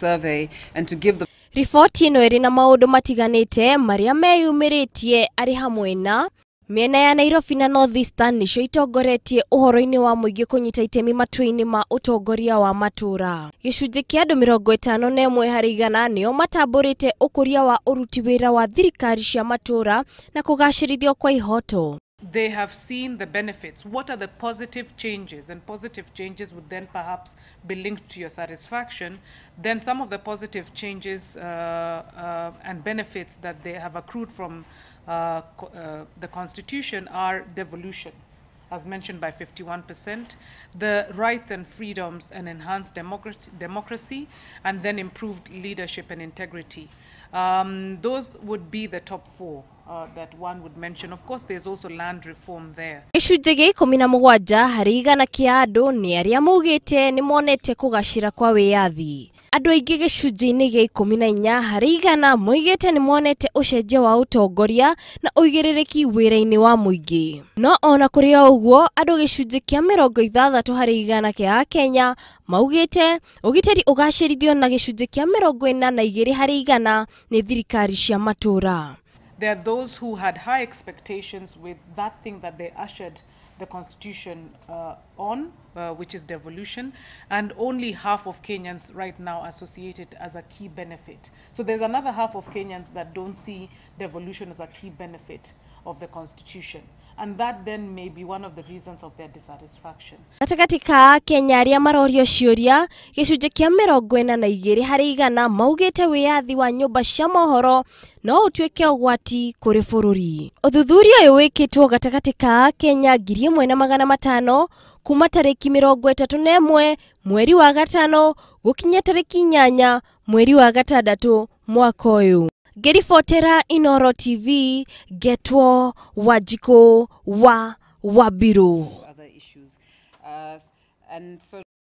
survey and to give the riboti ĩno ĩrĩ na maũndũ matiganĩte marĩa meyumĩrĩtie arĩ hamwe na mĩena ya Nairobi na North Eastern nĩcio itongoretie ũhoro-inĩ wa mũingĩ kũnyita itemi matua-inĩ ma ũtongoria wa matũũra. Gĩcunjĩ kĩa andũ mĩrongo ĩtano na ĩmwe harĩ igana nĩo matambũrĩte ũkũria wa ũruti wĩra wa thirikari cia matũũra na kũgacĩrithio kwa ihoto. they have seen the benefits. What are the positive changes? And positive changes would then perhaps be linked to your satisfaction. Then some of the positive changes uh, uh, and benefits that they have accrued from uh, co uh, the Constitution are devolution, as mentioned by 51%, the rights and freedoms and enhanced democracy and then improved leadership and integrity. Um, those would be the top four. Uh, that one would mention. Of course, there's also land reform there. Gĩcunjĩ gĩa ikũmi na mũgwanja harĩ igana kĩa andũ nĩ arĩa maugĩte nĩ monete kũgacĩra kwa wĩyathi andå aingä gä cunjä-inä gä ikå na inya harä igana moigä te nä monete å wa å na å igä rä rä ki wä wa må no ona kå rä a å guo andå gä cunjä a mä rongo ithathatå harä igana kĩa kenya maugä te å gä å gacä na gä cunjä a mä rongo ä na igä rä harä igana nä thirikari cia matå ra There are those who had high expectations with that thing that they ushered the constitution uh, on, uh, which is devolution, and only half of Kenyans right now associate it as a key benefit. So there's another half of Kenyans that don't see devolution as a key benefit of the constitution. And that then may be one of the reasons of their dissatisfaction. Gatagatĩ ka Kenya arĩa marorio ciũria gĩcunjĩ kĩa mĩrongo ĩna na igĩrĩ harĩ igana maugĩte wĩyathi wa nyũmba cia mohoro no ũtuĩke ũgwati kũrĩ bũrũri. Ũthuthuria ũyũ wĩkĩtwo gatagatĩ ka Kenya ngiri imwe na magana matano kuma tariki mirongo itatu na imwe mweri wa gatano gukinya tariki inyanya mweri wa gatandatu mwaka uyu ngiribotera inoro tv ngetwo wanjiku wa wabiru